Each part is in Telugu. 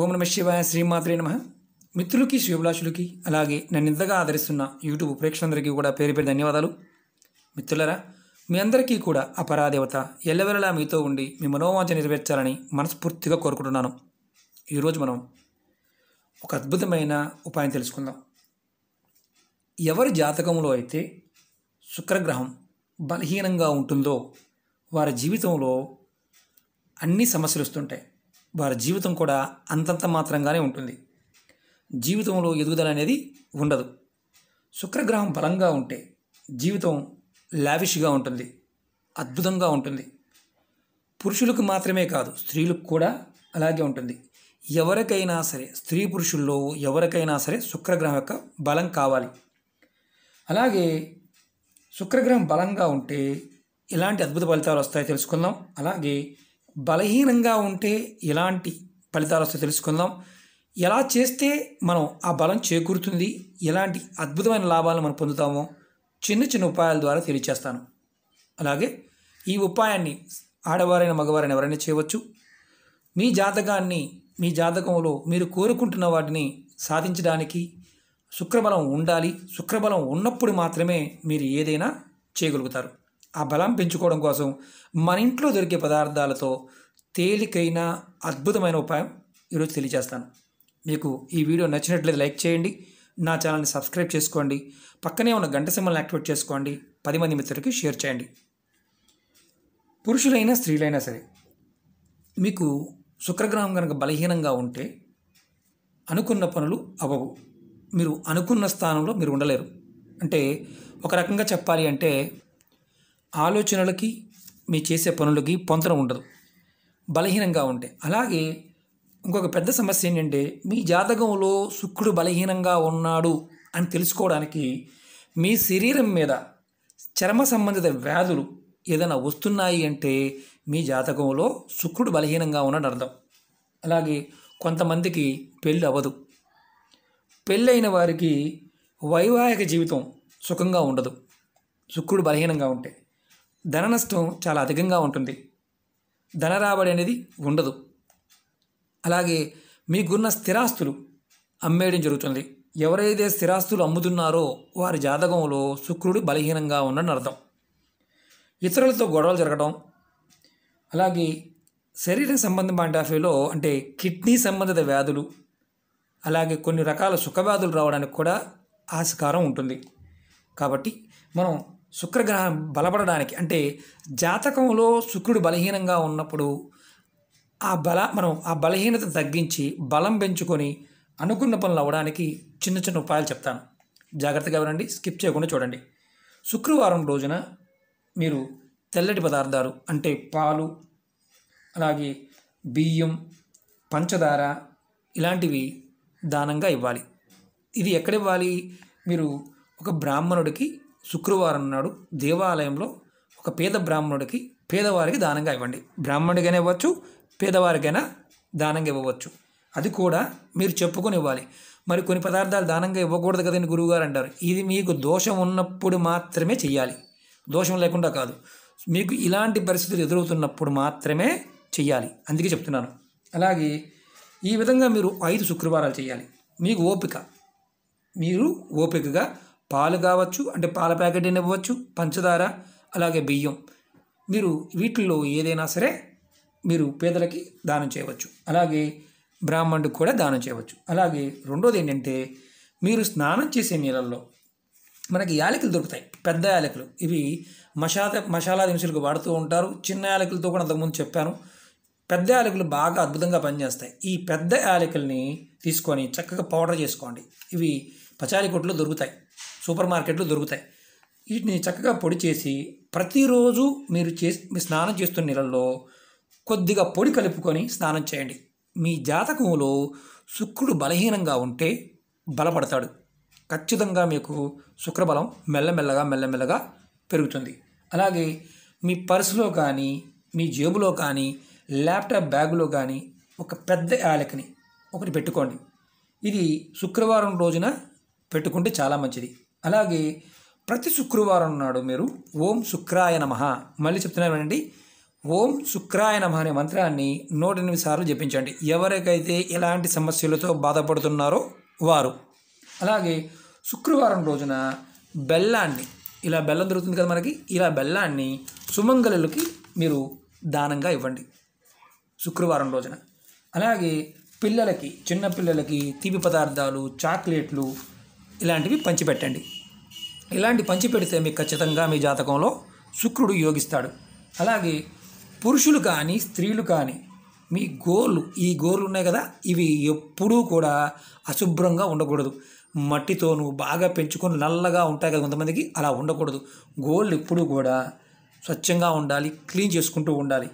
ఓం నమ శివాయ శ్రీమాత్రే నమ మిత్రులకి శివభిలాషులకి అలాగే నన్ను ఇంతగా ఆదరిస్తున్న యూట్యూబ్ ప్రేక్షకులందరికీ కూడా పేరు పేరు ధన్యవాదాలు మిత్రులరా మీ అందరికీ కూడా అపరాదేవత ఎల్లవెల్లలా మీతో ఉండి మీ మనోవాంఛ నెరవేర్చాలని మనస్ఫూర్తిగా కోరుకుంటున్నాను ఈరోజు మనం ఒక అద్భుతమైన ఉపాయం తెలుసుకుందాం ఎవరి జాతకంలో అయితే శుక్రగ్రహం బలహీనంగా ఉంటుందో వారి జీవితంలో అన్ని సమస్యలు వస్తుంటాయి వారి జీవితం కూడా అంతంత మాత్రంగానే ఉంటుంది జీవితంలో ఎదుగుదల అనేది ఉండదు శుక్రగ్రహం బలంగా ఉంటే జీవితం లావిష్గా ఉంటుంది అద్భుతంగా ఉంటుంది పురుషులకు మాత్రమే కాదు స్త్రీలకు కూడా అలాగే ఉంటుంది ఎవరికైనా సరే స్త్రీ పురుషుల్లో ఎవరికైనా సరే శుక్రగ్రహం యొక్క బలం కావాలి అలాగే శుక్రగ్రహం బలంగా ఉంటే ఎలాంటి అద్భుత ఫలితాలు వస్తాయో తెలుసుకుందాం అలాగే బలహీనంగా ఉంటే ఎలాంటి ఫలితాలు తెలుసుకుందాం ఎలా చేస్తే మనం ఆ బలం చేకూరుతుంది ఎలాంటి అద్భుతమైన లాభాలను మనం పొందుతామో చిన్న చిన్న ఉపాయాల ద్వారా తెలియచేస్తాను అలాగే ఈ ఉపాయాన్ని ఆడవారైన మగవారైన ఎవరైనా చేయవచ్చు మీ జాతకాన్ని మీ జాతకంలో మీరు కోరుకుంటున్న వాటిని సాధించడానికి శుక్రబలం ఉండాలి శుక్రబలం ఉన్నప్పుడు మాత్రమే మీరు ఏదైనా చేయగలుగుతారు ఆ బలం పెంచుకోవడం కోసం మన ఇంట్లో దొరికే పదార్థాలతో తేలికైన అద్భుతమైన ఉపాయం ఈరోజు తెలియజేస్తాను మీకు ఈ వీడియో నచ్చినట్లయితే లైక్ చేయండి నా ఛానల్ని సబ్స్క్రైబ్ చేసుకోండి పక్కనే ఉన్న గంట సింబల్ని యాక్టివేట్ చేసుకోండి పది మంది మిత్రులకి షేర్ చేయండి పురుషులైనా స్త్రీలైనా సరే మీకు శుక్రగ్రహం కనుక బలహీనంగా ఉంటే అనుకున్న పనులు అవ్వవు మీరు అనుకున్న స్థానంలో మీరు ఉండలేరు అంటే ఒక రకంగా చెప్పాలి అంటే ఆలోచనలకి మీ చేసే పనులకి పొందడం ఉండదు బలహీనంగా ఉంటాయి అలాగే ఇంకొక పెద్ద సమస్య ఏంటంటే మీ జాతకంలో శుక్రుడు బలహీనంగా ఉన్నాడు అని తెలుసుకోవడానికి మీ శరీరం మీద చర్మ సంబంధిత వ్యాధులు ఏదైనా వస్తున్నాయి అంటే మీ జాతకంలో శుక్రుడు బలహీనంగా ఉన్నాడు అర్థం అలాగే కొంతమందికి పెళ్ళి అవ్వదు పెళ్ళైన వారికి వైవాహిక జీవితం సుఖంగా ఉండదు శుక్రుడు బలహీనంగా ఉంటే ధన నష్టం చాలా అధికంగా ఉంటుంది ధన రాబడి అనేది ఉండదు అలాగే మీకున్న స్థిరాస్తులు అమ్మేయడం జరుగుతుంది ఎవరైతే స్థిరాస్తులు అమ్ముతున్నారో వారి జాతకంలో శుక్రుడు బలహీనంగా ఉండని అర్థం ఇతరులతో గొడవలు జరగడం అలాగే శరీర సంబంధం పాయింట్ ఆఫ్ వ్యూలో అంటే కిడ్నీ సంబంధిత వ్యాధులు అలాగే కొన్ని రకాల సుఖవ్యాధులు రావడానికి కూడా ఆస్కారం ఉంటుంది కాబట్టి మనం శుక్రగ్రహం బలపడడానికి అంటే జాతకంలో శుక్రుడు బలహీనంగా ఉన్నప్పుడు ఆ బల మనం ఆ బలహీనత తగ్గించి బలం పెంచుకొని అనుకున్న పనులు అవ్వడానికి చిన్న చిన్న ఉపాయాలు చెప్తాను జాగ్రత్తగా వినండి స్కిప్ చేయకుండా చూడండి శుక్రవారం రోజున మీరు తెల్లటి పదార్థాలు అంటే పాలు అలాగే బియ్యం పంచదార ఇలాంటివి దానంగా ఇవ్వాలి ఇది ఎక్కడ ఇవ్వాలి మీరు ఒక బ్రాహ్మణుడికి శుక్రవారం నాడు దేవాలయంలో ఒక పేద బ్రాహ్మణుడికి పేదవారికి దానంగా ఇవ్వండి బ్రాహ్మణుడికైనా ఇవ్వచ్చు పేదవారికైనా దానంగా ఇవ్వవచ్చు అది కూడా మీరు చెప్పుకొని ఇవ్వాలి మరి కొన్ని పదార్థాలు దానంగా ఇవ్వకూడదు కదండి గురువుగారు అంటారు ఇది మీకు దోషం ఉన్నప్పుడు మాత్రమే చేయాలి దోషం లేకుండా కాదు మీకు ఇలాంటి పరిస్థితులు ఎదురవుతున్నప్పుడు మాత్రమే చేయాలి అందుకే చెప్తున్నాను అలాగే ఈ విధంగా మీరు ఐదు శుక్రవారాలు చేయాలి మీకు ఓపిక మీరు ఓపికగా పాలు కావచ్చు అంటే పాల ప్యాకెట్ ఇవ్వచ్చు పంచదార అలాగే బియ్యం మీరు వీటిల్లో ఏదైనా సరే మీరు పేదలకి దానం చేయవచ్చు అలాగే బ్రాహ్మణుడికి కూడా దానం చేయవచ్చు అలాగే రెండోది ఏంటంటే మీరు స్నానం చేసే నీళ్ళల్లో మనకి యాలకులు దొరుకుతాయి పెద్ద యాలకులు ఇవి మసాద మసాలా దినుసులకు వాడుతూ ఉంటారు చిన్న యాలకులతో కూడా అంతకుముందు చెప్పాను పెద్ద యాలకులు బాగా అద్భుతంగా పనిచేస్తాయి ఈ పెద్ద యాలకుల్ని తీసుకొని చక్కగా పౌడర్ చేసుకోండి ఇవి పచారీ కొట్లో దొరుకుతాయి సూపర్ మార్కెట్లో దొరుకుతాయి వీటిని చక్కగా పొడి చేసి ప్రతిరోజు మీరు చేసి స్నానం చేస్తున్న నీళ్ళల్లో కొద్దిగా పొడి కలుపుకొని స్నానం చేయండి మీ జాతకంలో శుక్రుడు బలహీనంగా ఉంటే బలపడతాడు ఖచ్చితంగా మీకు శుక్రబలం మెల్లమెల్లగా మెల్లమెల్లగా పెరుగుతుంది అలాగే మీ పర్సులో కానీ మీ జేబులో కానీ ల్యాప్టాప్ బ్యాగులో కానీ ఒక పెద్ద యాలకని ఒకటి పెట్టుకోండి ఇది శుక్రవారం రోజున పెట్టుకుంటే చాలా మంచిది అలాగే ప్రతి శుక్రవారం నాడు మీరు ఓం శుక్రాయ నమ మళ్ళీ చెప్తున్నానండి ఓం శుక్రాయ నమ అనే మంత్రాన్ని నూట ఎనిమిది సార్లు జపించండి ఎవరికైతే ఎలాంటి సమస్యలతో బాధపడుతున్నారో వారు అలాగే శుక్రవారం రోజున బెల్లాన్ని ఇలా బెల్లం దొరుకుతుంది కదా మనకి ఇలా బెల్లాన్ని సుమంగళులకి మీరు దానంగా ఇవ్వండి శుక్రవారం రోజున అలాగే పిల్లలకి చిన్నపిల్లలకి తీపి పదార్థాలు చాక్లెట్లు ఇలాంటివి పంచిపెట్టండి ఇలాంటి పంచిపెడితే మీకు ఖచ్చితంగా మీ జాతకంలో శుక్రుడు యోగిస్తాడు అలాగే పురుషులు కానీ స్త్రీలు కానీ మీ గోర్లు ఈ గోర్లు ఉన్నాయి కదా ఇవి ఎప్పుడూ కూడా అశుభ్రంగా ఉండకూడదు మట్టితోనూ బాగా పెంచుకొని నల్లగా ఉంటాయి కదా కొంతమందికి అలా ఉండకూడదు గోళ్ళు ఎప్పుడూ కూడా స్వచ్ఛంగా ఉండాలి క్లీన్ చేసుకుంటూ ఉండాలి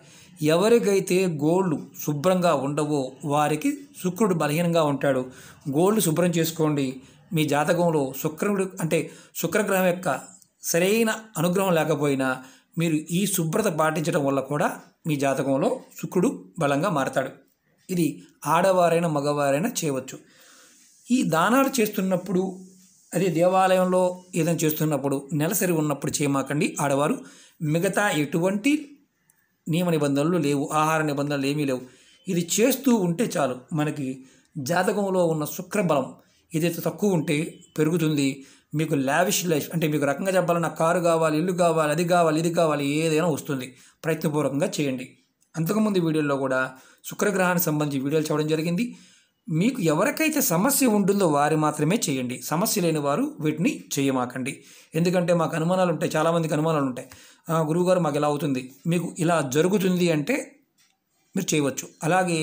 ఎవరికైతే గోళ్ళు శుభ్రంగా ఉండవో వారికి శుక్రుడు బలహీనంగా ఉంటాడు గోళ్ళు శుభ్రం చేసుకోండి మీ జాతకంలో శుక్రుడు అంటే శుక్రగ్రహం యొక్క సరైన అనుగ్రహం లేకపోయినా మీరు ఈ శుభ్రత పాటించడం వల్ల కూడా మీ జాతకంలో శుక్రుడు బలంగా మారతాడు ఇది ఆడవారైనా మగవారైనా చేయవచ్చు ఈ దానాలు చేస్తున్నప్పుడు అదే దేవాలయంలో ఏదైనా చేస్తున్నప్పుడు నెలసరి ఉన్నప్పుడు చేయమాకండి ఆడవారు మిగతా ఎటువంటి నియమ నిబంధనలు లేవు ఆహార నిబంధనలు ఏమీ లేవు ఇది చేస్తూ ఉంటే చాలు మనకి జాతకంలో ఉన్న శుక్రబలం ఏదైతే తక్కువ ఉంటే పెరుగుతుంది మీకు లావిష్ లైఫ్ అంటే మీకు రకంగా చెప్పాలన్నా కారు కావాలి ఇల్లు కావాలి అది కావాలి ఇది కావాలి ఏదైనా వస్తుంది ప్రయత్నపూర్వకంగా చేయండి అంతకుముందు వీడియోలో కూడా శుక్రగ్రహానికి సంబంధించి వీడియోలు చూడడం జరిగింది మీకు ఎవరికైతే సమస్య ఉంటుందో వారు మాత్రమే చేయండి సమస్య లేని వారు వీటిని చేయమాకండి ఎందుకంటే మాకు అనుమానాలు ఉంటాయి చాలామందికి అనుమానాలు ఉంటాయి గురువుగారు మాకు ఇలా అవుతుంది మీకు ఇలా జరుగుతుంది అంటే మీరు చేయవచ్చు అలాగే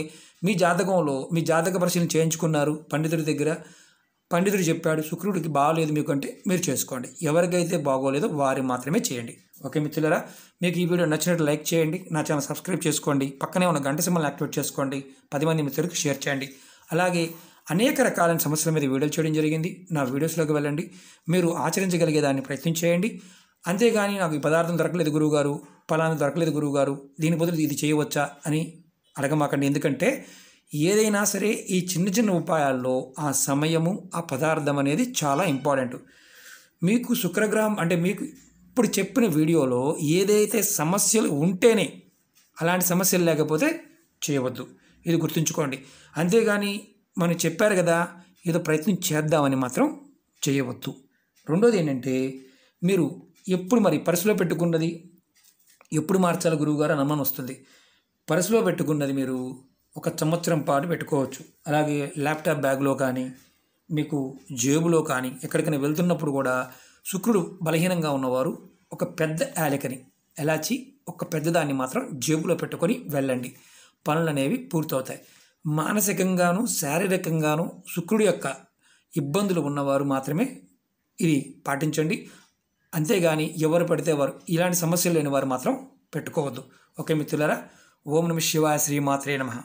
మీ జాతకంలో మీ జాతక పరిశీలన చేయించుకున్నారు పండితుడి దగ్గర పండితుడు చెప్పాడు శుక్రుడికి బాగోలేదు మీకు అంటే మీరు చేసుకోండి ఎవరికైతే బాగోలేదో వారి మాత్రమే చేయండి ఓకే మిత్రులరా మీకు ఈ వీడియో నచ్చినట్టు లైక్ చేయండి నా ఛానల్ సబ్స్క్రైబ్ చేసుకోండి పక్కనే ఉన్న గంట సింబల్ని యాక్టివేట్ చేసుకోండి పది మంది మిత్రులకు షేర్ చేయండి అలాగే అనేక రకాలైన సమస్యల మీద వీడియోలు చేయడం జరిగింది నా వీడియోస్లోకి వెళ్ళండి మీరు ఆచరించగలిగే దాన్ని ప్రయత్నం చేయండి అంతేగాని నాకు ఈ పదార్థం దొరకలేదు గురువుగారు పలానా దొరకలేదు గురువుగారు దీని బదులు ఇది చేయవచ్చా అని అడగమాకండి ఎందుకంటే ఏదైనా సరే ఈ చిన్న చిన్న ఉపాయాల్లో ఆ సమయము ఆ పదార్థం అనేది చాలా ఇంపార్టెంట్ మీకు శుక్రగ్రహం అంటే మీకు ఇప్పుడు చెప్పిన వీడియోలో ఏదైతే సమస్యలు ఉంటేనే అలాంటి సమస్యలు లేకపోతే చేయవద్దు ఇది గుర్తుంచుకోండి అంతేగాని మనం చెప్పారు కదా ఏదో ప్రయత్నం చేద్దామని మాత్రం చేయవద్దు రెండోది ఏంటంటే మీరు ఎప్పుడు మరి పర్సులో పెట్టుకున్నది ఎప్పుడు మార్చాలి గురువుగారు అని అమ్మని వస్తుంది పరిస్థితిలో పెట్టుకున్నది మీరు ఒక సంవత్సరం పాటు పెట్టుకోవచ్చు అలాగే ల్యాప్టాప్ బ్యాగ్లో కానీ మీకు జేబులో కానీ ఎక్కడికైనా వెళ్తున్నప్పుడు కూడా శుక్రుడు బలహీనంగా ఉన్నవారు ఒక పెద్ద యాలకని ఎలాచి ఒక పెద్దదాన్ని మాత్రం జేబులో పెట్టుకొని వెళ్ళండి పనులు అనేవి పూర్తవుతాయి మానసికంగాను శారీరకంగాను శుక్రుడు యొక్క ఇబ్బందులు ఉన్నవారు మాత్రమే ఇది పాటించండి అంతేగాని ఎవరు పడితే వారు ఇలాంటి సమస్యలు లేని వారు మాత్రం పెట్టుకోవద్దు ఓకే మిత్రులరా ఓం నమ శివాయ శ్రీమాత్రే నమ